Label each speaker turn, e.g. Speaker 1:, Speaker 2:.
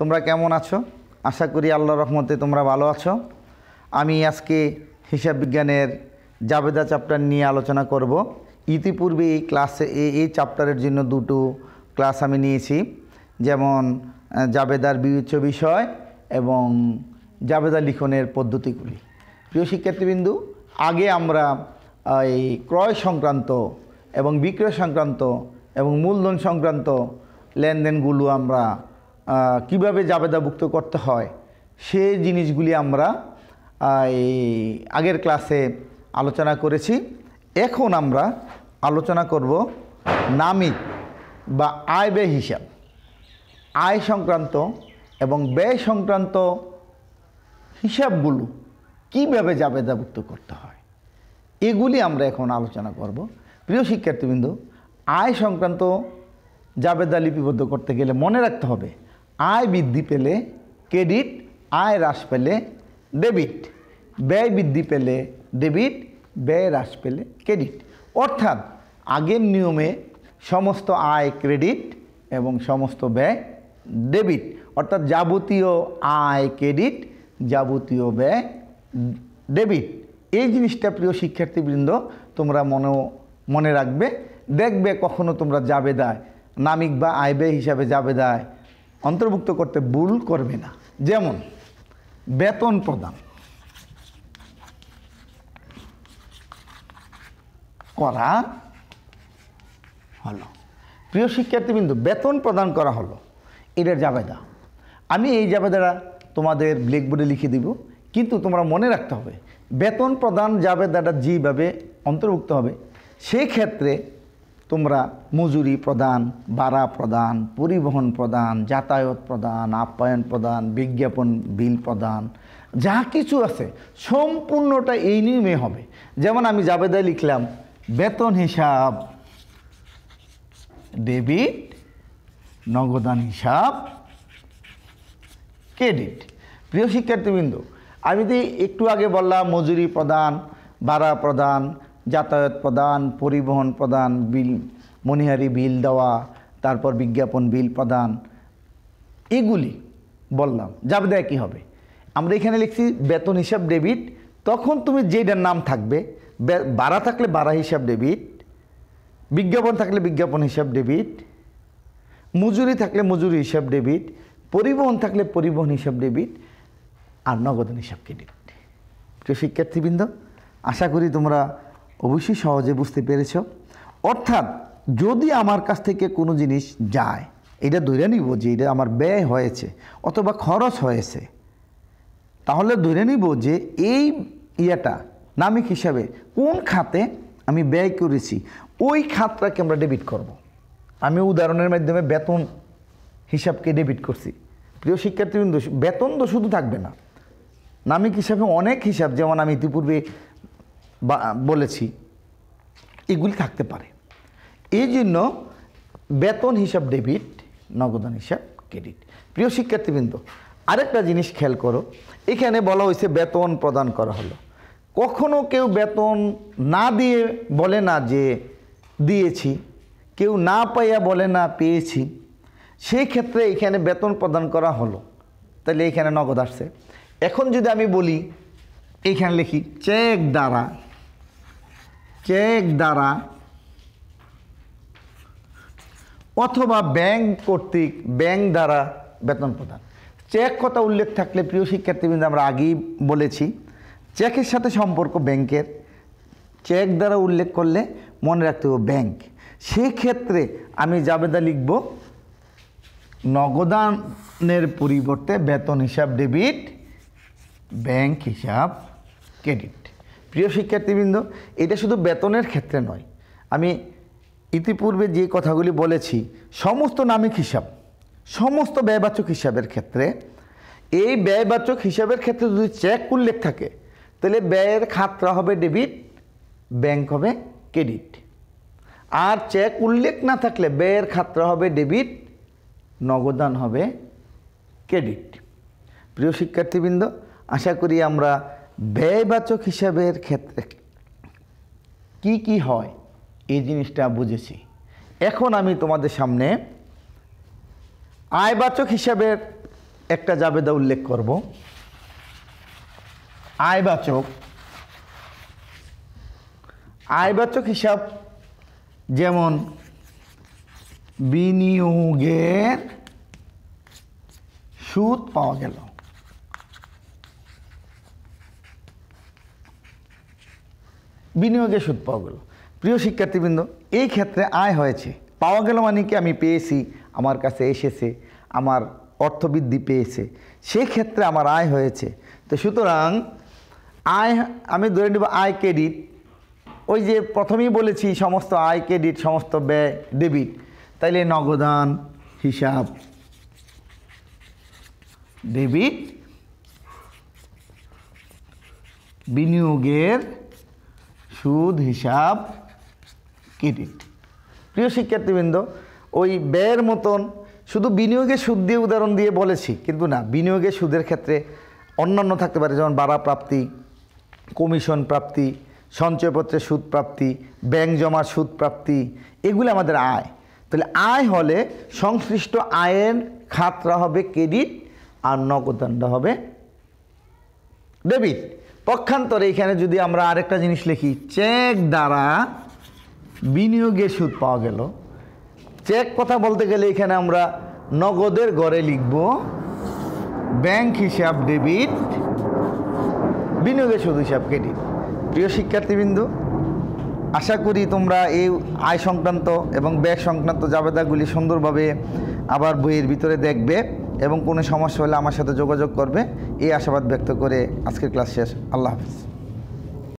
Speaker 1: তোমরা কেমন আছো আশা করি আল্লাহ রহমতে তোমরা ভালো আছো আমি আজকে হিসাব বিজ্ঞানের জাবেদা চ্যাপ্টার নিয়ে আলোচনা করব ইতিপূর্বে এই ক্লাসে এই চ্যাপ্টারের জন্য দুটো ক্লাস আমি নিয়েছি যেমন জাবেদার বিবেচ্য বিষয় এবং জাবেদা লিখনের পদ্ধতিগুলি প্রিয় শিক্ষার্থীবৃন্দু আগে আমরা এই ক্রয় সংক্রান্ত এবং বিক্রয় সংক্রান্ত এবং মূলধন সংক্রান্ত লেনদেনগুলো আমরা কিভাবে জাবেদাভুক্ত করতে হয় সে জিনিসগুলি আমরা আগের ক্লাসে আলোচনা করেছি এখন আমরা আলোচনা করব নামি বা আয় ব্যয় হিসাব আয় সংক্রান্ত এবং ব্যয় সংক্রান্ত হিসাবগুলো কীভাবে জাবেদাভুক্ত করতে হয় এগুলি আমরা এখন আলোচনা করব প্রিয় শিক্ষার্থীবৃন্দ আয় সংক্রান্ত জাবেদা লিপিবদ্ধ করতে গেলে মনে রাখতে হবে আয় বৃদ্ধি পেলে ক্রেডিট আয় হ্রাস পেলে ডেবিট ব্যয় বৃদ্ধি পেলে ডেবিট ব্যয় হ্রাস পেলে ক্রেডিট অর্থাৎ আগের নিয়মে সমস্ত আয় ক্রেডিট এবং সমস্ত ব্যয় ডেবিট অর্থাৎ যাবতীয় আয় ক্রেডিট যাবতীয় ব্যয় ডেবিট এই জিনিসটা প্রিয় শিক্ষার্থীবৃন্দ তোমরা মনে মনে রাখবে দেখবে কখনো তোমরা যাবে দায় নামিক বা আয় ব্যয় হিসাবে যাবে দায় অন্তর্ভুক্ত করতে ভুল করবে না যেমন বেতন প্রদান করা হলো প্রিয় শিক্ষার্থীবৃন্দ বেতন প্রদান করা হলো এটার জাবেদা আমি এই জাবেদাটা তোমাদের ব্ল্যাকবোর্ডে লিখে দিব কিন্তু তোমরা মনে রাখতে হবে বেতন প্রদান জাবেদাটা যেভাবে অন্তর্ভুক্ত হবে সেই ক্ষেত্রে তোমরা মজুরি প্রদান বাড়া প্রদান পরিবহন প্রদান যাতায়াত প্রদান আপ্যায়ন প্রদান বিজ্ঞাপন বিল প্রদান যা কিছু আছে সম্পূর্ণটা এই নিয়মে হবে যেমন আমি জাবেদায় লিখলাম বেতন হিসাব ডেবিট নগদান হিসাব ক্রেডিট প্রিয় শিক্ষার্থীবৃন্দ আমি তো একটু আগে বললাম মজুরি প্রদান বাড়া প্রদান যাতায়াত প্রদান পরিবহন প্রদান বিল মনিহারি বিল দেওয়া তারপর বিজ্ঞাপন বিল প্রদান এগুলি বললাম দেয় কী হবে আমরা এখানে লিখছি বেতন হিসাব ডেবিট তখন তুমি যেটার নাম থাকবে বাড়া থাকলে বাড়া হিসাব ডেবিট বিজ্ঞাপন থাকলে বিজ্ঞাপন হিসাব ডেবিট মজুরি থাকলে মজুরি হিসাব ডেবিট পরিবহন থাকলে পরিবহন হিসাব ডেবিট আর নগদ হিসাব ক্রেডিট প্রিয় শিক্ষার্থীবৃন্দ আশা করি তোমরা অবশ্যই সহজে বুঝতে পেরেছ অর্থাৎ যদি আমার কাছ থেকে কোনো জিনিস যায় এটা ধরে নিব যে এটা আমার ব্যয় হয়েছে অথবা খরচ হয়েছে তাহলে ধরে নিব যে এই ইয়েটা নামিক হিসাবে কোন খাতে আমি ব্যয় করেছি ওই খাতটাকে আমরা ডেবিট করব। আমি উদাহরণের মাধ্যমে বেতন হিসাবকে ডেবিট করছি প্রিয় শিক্ষার্থীবৃন্দ বেতন তো শুধু থাকবে না নামিক হিসাবে অনেক হিসাব যেমন আমি ইতিপূর্বে বা বলেছি এগুলি থাকতে পারে এই জন্য বেতন হিসাব ডেবিট নগদন হিসাব ক্রেডিট প্রিয় শিক্ষার্থীবৃন্দ আরেকটা জিনিস খেয়াল করো এখানে বলা হয়েছে বেতন প্রদান করা হলো কখনো কেউ বেতন না দিয়ে বলে না যে দিয়েছি কেউ না পাইয়া বলে না পেয়েছি সেই ক্ষেত্রে এখানে বেতন প্রদান করা হলো তাহলে এখানে নগদ আসছে এখন যদি আমি বলি এইখানে লিখি চেক দ্বারা চেক দ্বারা অথবা ব্যাংক কর্তৃক ব্যাংক দ্বারা বেতন প্রদান চেক কথা উল্লেখ থাকলে প্রিয় শিক্ষার্থীবৃন্দ আমরা আগেই বলেছি চেকের সাথে সম্পর্ক ব্যাংকের চেক দ্বারা উল্লেখ করলে মনে রাখতে হবে ব্যাংক সেক্ষেত্রে আমি জাবেদা লিখব নগদানের পরিবর্তে বেতন হিসাব ডেবিট ব্যাংক হিসাব ক্রেডিট প্রিয় শিক্ষার্থীবৃন্দ এটা শুধু বেতনের ক্ষেত্রে নয় আমি ইতিপূর্বে যে কথাগুলি বলেছি সমস্ত নামিক হিসাব সমস্ত ব্যয়বাচক হিসাবের ক্ষেত্রে এই ব্যয়বাচক হিসাবের ক্ষেত্রে যদি চেক উল্লেখ থাকে তাহলে ব্যয়ের খাতরা হবে ডেবিট ব্যাংক হবে ক্রেডিট আর চেক উল্লেখ না থাকলে ব্যয়ের খাতরা হবে ডেবিট নগদান হবে ক্রেডিট প্রিয় শিক্ষার্থীবৃন্দ আশা করি আমরা ব্যয়বাচক হিসাবের ক্ষেত্রে কি কি হয় এই জিনিসটা বুঝেছি এখন আমি তোমাদের সামনে আয়বাচক হিসাবের একটা জাবেদা উল্লেখ করব আয়বাচক আয়বাচক হিসাব যেমন বিনিয়োগের সুদ পাওয়া গেল বিনিয়োগে সুদ পাওয়া গেল প্রিয় শিক্ষার্থীবৃন্দ এই ক্ষেত্রে আয় হয়েছে পাওয়া গেল মানে কি আমি পেয়েছি আমার কাছে এসেছে আমার অর্থবৃদ্ধি পেয়েছে সেক্ষেত্রে আমার আয় হয়েছে তো সুতরাং আয় আমি ধরে নেব আয় ক্রেডিট ওই যে প্রথমেই বলেছি সমস্ত আয় ক্রেডিট সমস্ত ব্যয় ডেবিট তাইলে নগদান হিসাব ডেবিট বিনিয়োগের সুদ হিসাব ক্রেডিট প্রিয় শিক্ষার্থীবৃন্দ ওই ব্যয়ের মতন শুধু বিনিয়োগে সুদ দিয়ে উদাহরণ দিয়ে বলেছি কিন্তু না বিনিয়োগে সুদের ক্ষেত্রে অন্যান্য থাকতে পারে যেমন বাড়া প্রাপ্তি কমিশন প্রাপ্তি সঞ্চয়পত্রের সুদ প্রাপ্তি ব্যাংক জমার সুদ প্রাপ্তি এগুলো আমাদের আয় তাহলে আয় হলে সংশ্লিষ্ট আয়ের খাতরা হবে ক্রেডিট আর নগদণ্ড হবে ডেবিট পক্ষান্তরে এখানে যদি আমরা আরেকটা জিনিস লিখি চেক দ্বারা বিনিয়োগের সুদ পাওয়া গেল চেক কথা বলতে গেলে এখানে আমরা নগদের গড়ে লিখব ব্যাংক হিসাব ডেবিট বিনিয়োগের সুদ হিসাব ক্রেডিট প্রিয় শিক্ষার্থীবৃন্দ আশা করি তোমরা এই আয় সংক্রান্ত এবং ব্যয় সংক্রান্ত জাবেদাগুলি সুন্দরভাবে আবার বইয়ের ভিতরে দেখবে এবং কোনো সমস্যা হলে আমার সাথে যোগাযোগ করবে এই আশাবাদ ব্যক্ত করে আজকের ক্লাস শেষ আল্লাহ হাফিজ